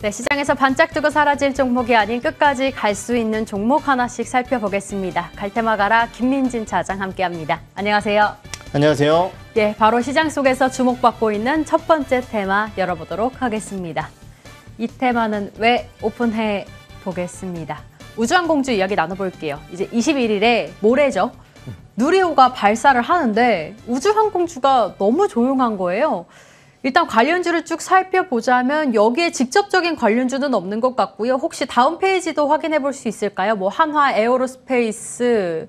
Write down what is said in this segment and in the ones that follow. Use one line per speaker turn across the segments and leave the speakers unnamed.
네, 시장에서 반짝 뜨고 사라질 종목이 아닌 끝까지 갈 수 있는 종목 하나씩 살펴보겠습니다. 갈테마 가라 김민진 차장 함께합니다. 안녕하세요. 안녕하세요. 예, 바로 시장 속에서 주목받고 있는 첫 번째 테마 열어보도록 하겠습니다. 이 테마는 왜 오픈해 보겠습니다. 우주항공주 이야기 나눠볼게요. 이제 21일에 모레죠. 누리호가 발사를 하는데 우주항공주가 너무 조용한 거예요. 일단 관련주를 쭉 살펴보자면 여기에 직접적인 관련주는 없는 것 같고요. 혹시 다음 페이지도 확인해 볼 수 있을까요? 뭐 한화 에어로스페이스,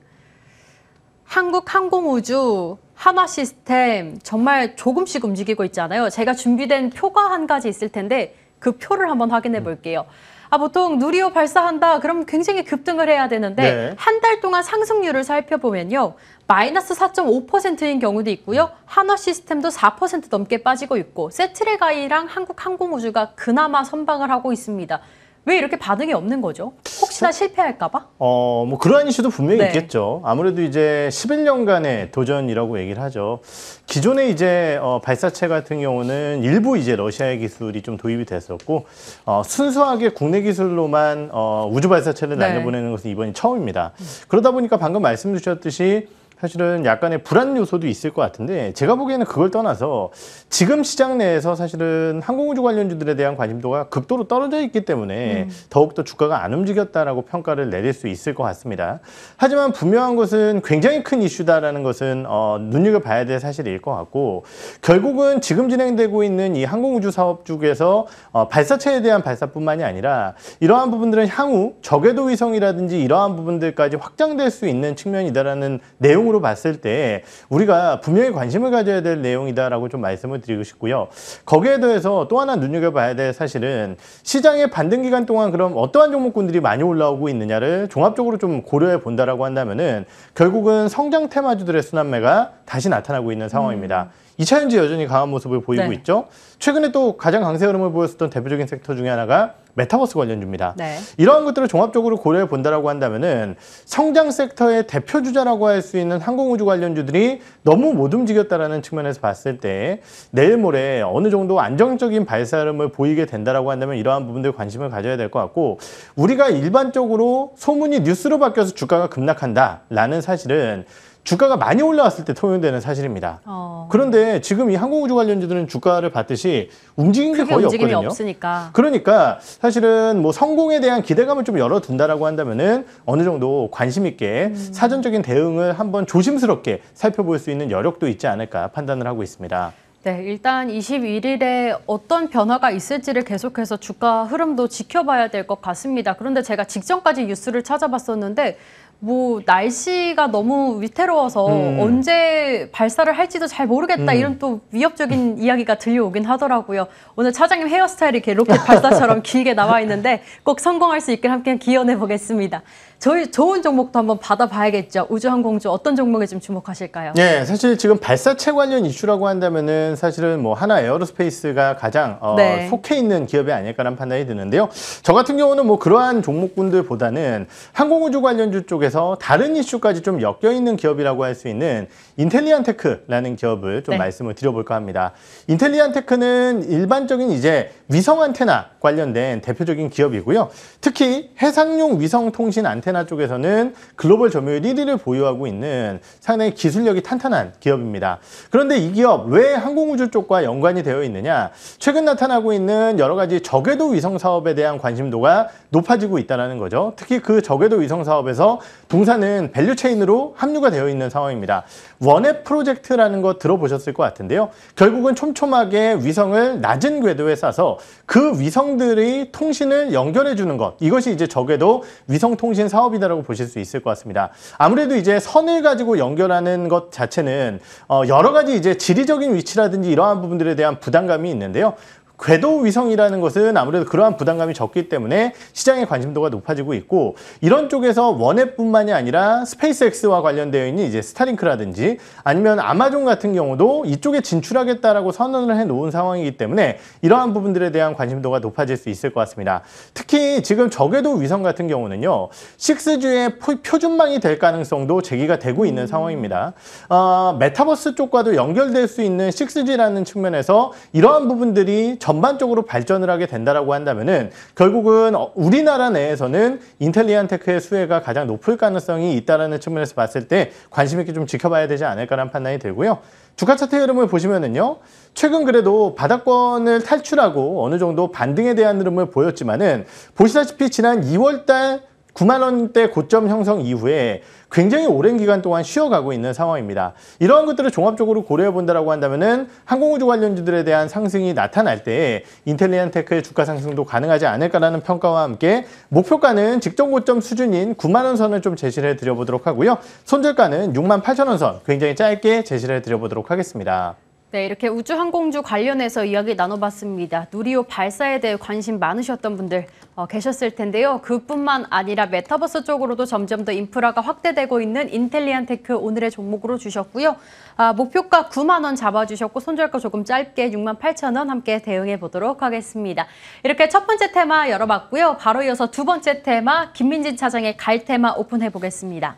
한국항공우주, 한화시스템 정말 조금씩 움직이고 있잖아요. 제가 준비된 표가 한 가지 있을 텐데 그 표를 한번 확인해 음. 볼게요. 음. 아 보통 누리호 발사한다 그럼 굉장히 급등을 해야 되는데 네. 한달 동안 상승률을 살펴보면요. 마이너스 4.5%인 경우도 있고요. 한화 시스템도 4% 넘게 빠지고 있고 세트레가이랑 한국항공우주가 그나마 선방을 하고 있습니다. 왜 이렇게 반응이 없는 거죠? 혹 혹시나 실패할까봐?
어, 뭐 그러한 이슈도 분명히 네. 있겠죠. 아무래도 이제 11년간의 도전이라고 얘기를 하죠. 기존에 이제 어, 발사체 같은 경우는 일부 이제 러시아의 기술이 좀 도입이 됐었고 어, 순수하게 국내 기술로만 어, 우주 발사체를 네. 날려보내는 것은 이번이 처음입니다. 그러다 보니까 방금 말씀 주셨듯이 사실은 약간의 불안 요소도 있을 것 같은데 제가 보기에는 그걸 떠나서 지금 시장 내에서 사실은 항공우주 관련주들에 대한 관심도가 극도로 떨어져 있기 때문에 음. 더욱더 주가가 안 움직였다라고 평가를 내릴 수 있을 것 같습니다. 하지만 분명한 것은 굉장히 큰 이슈다라는 것은 어, 눈여겨봐야 될 사실일 것 같고 결국은 지금 진행되고 있는 이 항공우주 사업 쪽에서 어, 발사체에 대한 발사뿐만이 아니라 이러한 부분들은 향후 저궤도 위성이라든지 이러한 부분들까지 확장될 수 있는 측면이다라는 내용 내용으로 봤을 때 우리가 분명히 관심을 가져야 될 내용이다라고 좀 말씀을 드리고 싶고요. 거기에 대해서 또 하나 눈여겨봐야 될 사실은 시장의 반등 기간 동안 그럼 어떠한 종목군들이 많이 올라오고 있느냐를 종합적으로 좀 고려해 본다라고 한다면은 결국은 성장 테마주들의 순환매가 다시 나타나고 있는 상황입니다. 음. 이차전지 여전히 강한 모습을 보이고 네. 있죠. 최근에 또 가장 강세 흐름을 보였었던 대표적인 섹터 중에 하나가 메타버스 관련주입니다. 네. 이러한 것들을 종합적으로 고려해 본다라고 한다면은 성장 섹터의 대표 주자라고 할 수 있는 항공우주 관련주들이 너무 못 움직였다라는 측면에서 봤을 때 내일 모레 어느 정도 안정적인 발사 흐름을 보이게 된다라고 한다면 이러한 부분들 관심을 가져야 될 것 같고 우리가 일반적으로 소문이 뉴스로 바뀌어서 주가가 급락한다라는 사실은 주가가 많이 올라왔을 때 통용되는 사실입니다. 어... 그런데 지금 이 항공우주 관련주들은 주가를 봤듯이 움직인 게 거의 없거든요.
없으니까.
그러니까 사실은 뭐 성공에 대한 기대감을 좀 열어둔다라고 한다면은 어느 정도 관심 있게 음... 사전적인 대응을 한번 조심스럽게 살펴볼 수 있는 여력도 있지 않을까 판단을 하고 있습니다.
네, 일단 21일에 어떤 변화가 있을지를 계속해서 주가 흐름도 지켜봐야 될 것 같습니다. 그런데 제가 직전까지 뉴스를 찾아봤었는데 뭐 날씨가 너무 위태로워서 음. 언제 발사를 할지도 잘 모르겠다 음. 이런 또 위협적인 음. 이야기가 들려오긴 하더라고요. 오늘 차장님 헤어스타일이 이렇게 로켓 발사처럼 길게 나와 있는데 꼭 성공할 수 있게 함께 기원해 보겠습니다. 저희 좋은 종목도 한번 받아봐야겠죠. 우주항공주 어떤 종목에 좀 주목하실까요? 예,
사실 지금 발사체 관련 이슈라고 한다면은 사실은 뭐 하나 에어로스페이스가 가장 어, 네. 속해 있는 기업이 아닐까라는 판단이 드는데요. 저 같은 경우는 뭐 그러한 종목군들보다는 항공우주 관련주 쪽에서 다른 이슈까지 좀 엮여 있는 기업이라고 할 수 있는 인텔리안테크라는 기업을 좀 네. 말씀을 드려볼까 합니다. 인텔리안테크는 일반적인 이제 위성 안테나 관련된 대표적인 기업이고요. 특히 해상용 위성 통신 안테나 아테나 쪽에서는 글로벌 점유율 1위를 보유하고 있는 상당히 기술력이 탄탄한 기업입니다. 그런데 이 기업 왜 항공우주 쪽과 연관이 되어 있느냐? 최근 나타나고 있는 여러 가지 저궤도 위성 사업에 대한 관심도가 높아지고 있다는 거죠. 특히 그 저궤도 위성 사업에서 동사는 밸류체인으로 합류가 되어 있는 상황입니다. 원앱 프로젝트라는 거 들어보셨을 것 같은데요. 결국은 촘촘하게 위성을 낮은 궤도에 싸서 그 위성들의 통신을 연결해 주는 것. 이것이 이제 저궤도 위성 통신 사업 사업이다라고 보실 수 있을 것 같습니다. 아무래도 이제 선을 가지고 연결하는 것 자체는 어, 여러 가지 이제 지리적인 위치라든지 이러한 부분들에 대한 부담감이 있는데요. 궤도 위성이라는 것은 아무래도 그러한 부담감이 적기 때문에 시장의 관심도가 높아지고 있고 이런 쪽에서 원앱뿐만이 아니라 스페이스X와 관련되어 있는 이제 스타링크라든지 아니면 아마존 같은 경우도 이쪽에 진출하겠다라고 선언을 해 놓은 상황이기 때문에 이러한 부분들에 대한 관심도가 높아질 수 있을 것 같습니다. 특히 지금 저궤도 위성 같은 경우는요. 6G의 표준망이 될 가능성도 제기가 되고 있는 음. 상황입니다. 어, 메타버스 쪽과도 연결될 수 있는 6G라는 측면에서 이러한 부분들이 전반적으로 발전을 하게 된다라고 한다면은 결국은 어, 우리나라 내에서는 인텔리안테크의 수혜가 가장 높을 가능성이 있다라는 측면에서 봤을 때 관심 있게 좀 지켜봐야 되지 않을까라는 판단이 들고요. 주가 차트 흐름을 보시면은요. 최근 그래도 바닥권을 탈출하고 어느 정도 반등에 대한 흐름을 보였지만은 보시다시피 지난 2월 달 9만 원대 고점 형성 이후에 굉장히 오랜 기간 동안 쉬어가고 있는 상황입니다. 이러한 것들을 종합적으로 고려해 본다고 한다면은 항공우주 관련주들에 대한 상승이 나타날 때 인텔리안 테크의 주가 상승도 가능하지 않을까라는 평가와 함께 목표가는 직전 고점 수준인 9만 원 선을 좀 제시를 드려 보도록 하고요. 손절가는 6만 8천 원선 굉장히 짧게 제시를 드려 보도록 하겠습니다.
네, 이렇게 우주항공주 관련해서 이야기 나눠봤습니다. 누리호 발사에 대해 관심 많으셨던 분들 어, 계셨을 텐데요. 그뿐만 아니라 메타버스 쪽으로도 점점 더 인프라가 확대되고 있는 인텔리안테크 오늘의 종목으로 주셨고요. 아, 목표가 9만 원 잡아주셨고 손절가 조금 짧게 6만 8천 원 함께 대응해 보도록 하겠습니다. 이렇게 첫 번째 테마 열어봤고요. 바로 이어서 두 번째 테마 김민진 차장의 갈 테마 오픈해 보겠습니다.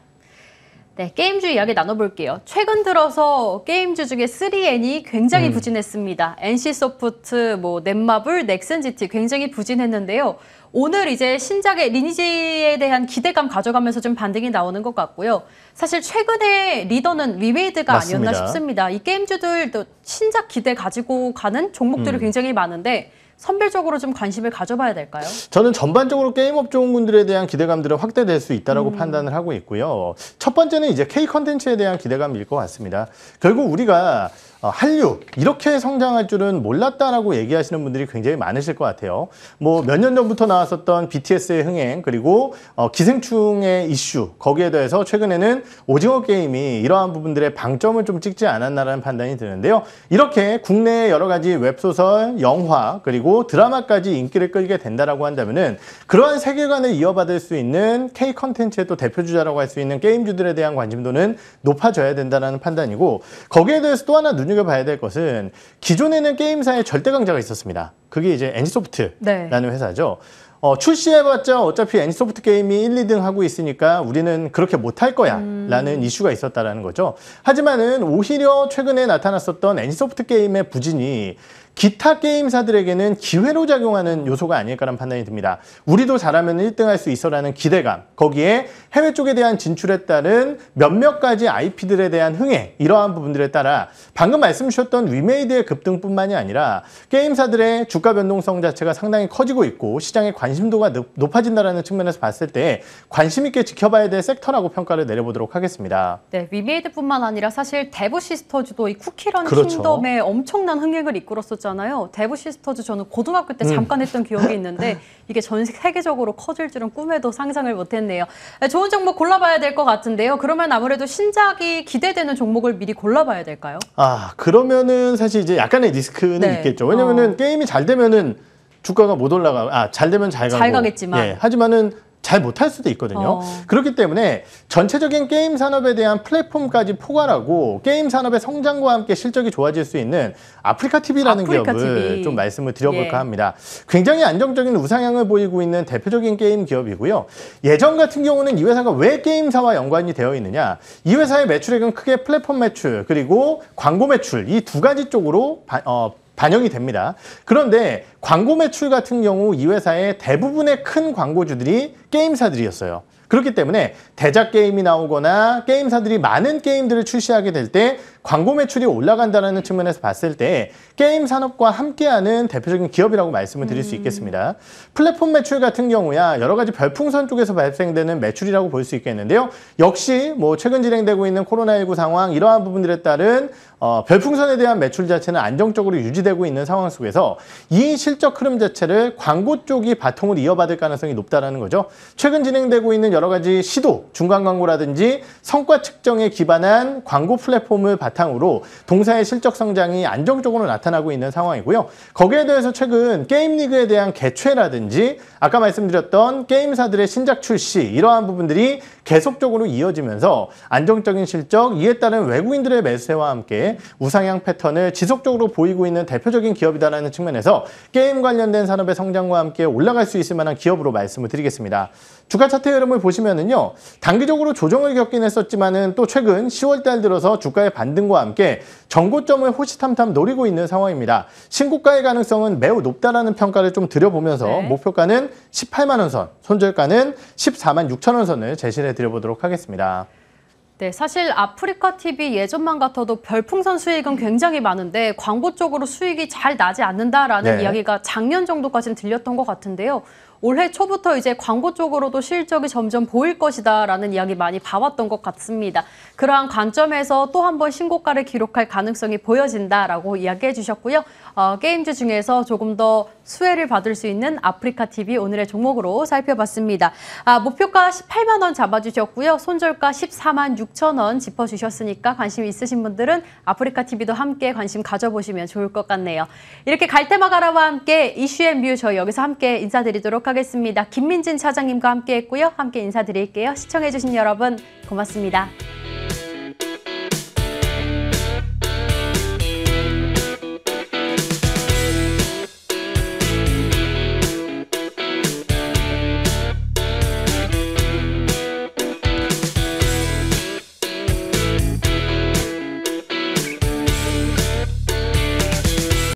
네, 게임주 이야기 나눠볼게요. 최근 들어서 게임주 중에 3N이 굉장히 음. 부진했습니다. NC소프트, 뭐 넷마블, 넥슨GT 굉장히 부진했는데요. 오늘 이제 신작의 리니지에 대한 기대감 가져가면서 좀 반등이 나오는 것 같고요. 사실 최근에 리더는 리메이드가 맞습니다. 아니었나 싶습니다. 이 게임주들도 신작 기대 가지고 가는 종목들이 음. 굉장히 많은데 선별적으로 좀 관심을 가져봐야 될까요?
저는 전반적으로 게임 업종분들에 대한 기대감들은 확대될 수 있다라고 음. 판단을 하고 있고요. 첫 번째는 이제 K 컨텐츠에 대한 기대감일 것 같습니다. 결국 우리가 어, 한류 이렇게 성장할 줄은 몰랐다라고 얘기하시는 분들이 굉장히 많으실 것 같아요. 뭐 몇 년 전부터 나왔었던 BTS의 흥행 그리고 어, 기생충의 이슈 거기에 대해서 최근에는 오징어 게임이 이러한 부분들의 방점을 좀 찍지 않았나라는 판단이 드는데요. 이렇게 국내 여러 가지 웹소설, 영화 그리고 드라마까지 인기를 끌게 된다라고 한다면은 그러한 세계관을 이어받을 수 있는 K 컨텐츠의 또 대표 주자라고 할 수 있는 게임주들에 대한 관심도는 높아져야 된다라는 판단이고 거기에 대해서 또 하나 눈 눈여겨봐야 될 것은 기존에는 게임사의 절대 강자가 있었습니다. 그게 이제 엔지소프트라는 네. 회사죠. 어, 출시해봤자 어차피 엔지소프트 게임이 1, 2등 하고 있으니까 우리는 그렇게 못할 거야 라는 음. 이슈가 있었다라는 거죠. 하지만은 오히려 최근에 나타났었던 엔지소프트 게임의 부진이 기타 게임사들에게는 기회로 작용하는 요소가 아닐까라는 판단이 듭니다. 우리도 잘하면 1등할 수 있어라는 기대감, 거기에 해외 쪽에 대한 진출에 따른 몇몇 가지 IP들에 대한 흥행, 이러한 부분들에 따라 방금 말씀 주셨던 위메이드의 급등뿐만이 아니라 게임사들의 주가 변동성 자체가 상당히 커지고 있고 시장의 관심도가 높아진다는 측면에서 봤을 때 관심 있게 지켜봐야 될 섹터라고 평가를 내려보도록 하겠습니다.
네, 위메이드뿐만 아니라 사실 데브 시스터즈도 이 쿠키런 그렇죠. 킹덤의 엄청난 흥행을 이끌었었 있었잖아요. 데브 시스터즈 저는 고등학교 때 음. 잠깐 했던 기억이 있는데 이게 전 세계적으로 커질 줄은 꿈에도 상상을 못했네요. 네, 좋은 종목 골라봐야 될 것 같은데요. 그러면 아무래도 신작이 기대되는 종목을 미리 골라봐야 될까요?
아 그러면은 사실 이제 약간의 리스크는 네. 있겠죠. 왜냐면은 어. 게임이 잘 되면은 주가가 못 올라가. 아잘 되면 잘 가고. 잘 가겠지만. 예, 하지만은 잘 못할 수도 있거든요. 어. 그렇기 때문에 전체적인 게임 산업에 대한 플랫폼까지 포괄하고 게임 산업의 성장과 함께 실적이 좋아질 수 있는 아프리카 TV라는 아프리카 기업을 TV. 좀 말씀을 드려볼까 예. 합니다. 굉장히 안정적인 우상향을 보이고 있는 대표적인 게임 기업이고요. 예전 같은 경우는 이 회사가 왜 게임사와 연관이 되어 있느냐? 이 회사의 매출액은 크게 플랫폼 매출 그리고 광고 매출 이 두 가지 쪽으로 바, 어, 반영이 됩니다. 그런데 광고 매출 같은 경우 이 회사의 대부분의 큰 광고주들이 게임사들이었어요. 그렇기 때문에 대작 게임이 나오거나 게임사들이 많은 게임들을 출시하게 될때 광고 매출이 올라간다는 측면에서 봤을 때 게임 산업과 함께하는 대표적인 기업이라고 말씀을 드릴 음. 수 있겠습니다. 플랫폼 매출 같은 경우야 여러 가지 별풍선 쪽에서 발생되는 매출이라고 볼 수 있겠는데요. 역시 뭐 최근 진행되고 있는 코로나19 상황 이러한 부분들에 따른 어, 별풍선에 대한 매출 자체는 안정적으로 유지되고 있는 상황 속에서 이 실적 흐름 자체를 광고 쪽이 바통을 이어받을 가능성이 높다는 거죠. 최근 진행되고 있는 여러 가지 시도, 중간 광고라든지 성과 측정에 기반한 광고 플랫폼을 바 바탕으로 동사의 실적 성장이 안정적으로 나타나고 있는 상황이고요. 거기에 대해서 최근 게임리그에 대한 개최라든지 아까 말씀드렸던 게임사들의 신작 출시 이러한 부분들이 계속적으로 이어지면서 안정적인 실적 이에 따른 외국인들의 매수세와 함께 우상향 패턴을 지속적으로 보이고 있는 대표적인 기업이다라는 측면에서 게임 관련된 산업의 성장과 함께 올라갈 수 있을 만한 기업으로 말씀을 드리겠습니다. 주가 차트 흐름을 보시면은요. 단기적으로 조정을 겪긴 했었지만은 또 최근 10월 달 들어서 주가의 반등과 함께 정고점을 호시탐탐 노리고 있는 상황입니다. 신고가의 가능성은 매우 높다라는 평가를 좀 드려보면서 네. 목표가는 18만 원 선, 손절가는 14만 6천 원 선을 제시해 드려보도록 하겠습니다.
네, 사실 아프리카 TV 예전만 같아도 별풍선 수익은 굉장히 많은데 광고 쪽으로 수익이 잘 나지 않는다라는 네. 이야기가 작년 정도까지는 들렸던 것 같은데요. 올해 초부터 이제 광고 쪽으로도 실적이 점점 보일 것이다라는 이야기 많이 봐왔던 것 같습니다. 그러한 관점에서 또 한 번 신고가를 기록할 가능성이 보여진다라고 이야기해 주셨고요. 어, 게임즈 중에서 조금 더 수혜를 받을 수 있는 아프리카 TV 오늘의 종목으로 살펴봤습니다. 아, 목표가 18만 원 잡아주셨고요. 손절가 14만 6천 원 짚어주셨으니까 관심 있으신 분들은 아프리카 TV도 함께 관심 가져보시면 좋을 것 같네요. 이렇게 갈테마 가라와 함께 이슈앤뷰 저 여기서 함께 인사드리도록 하겠습니다. 하겠습니다. 김민진 차장님과 함께했고요. 함께 인사드릴게요. 시청해주신 여러분 고맙습니다.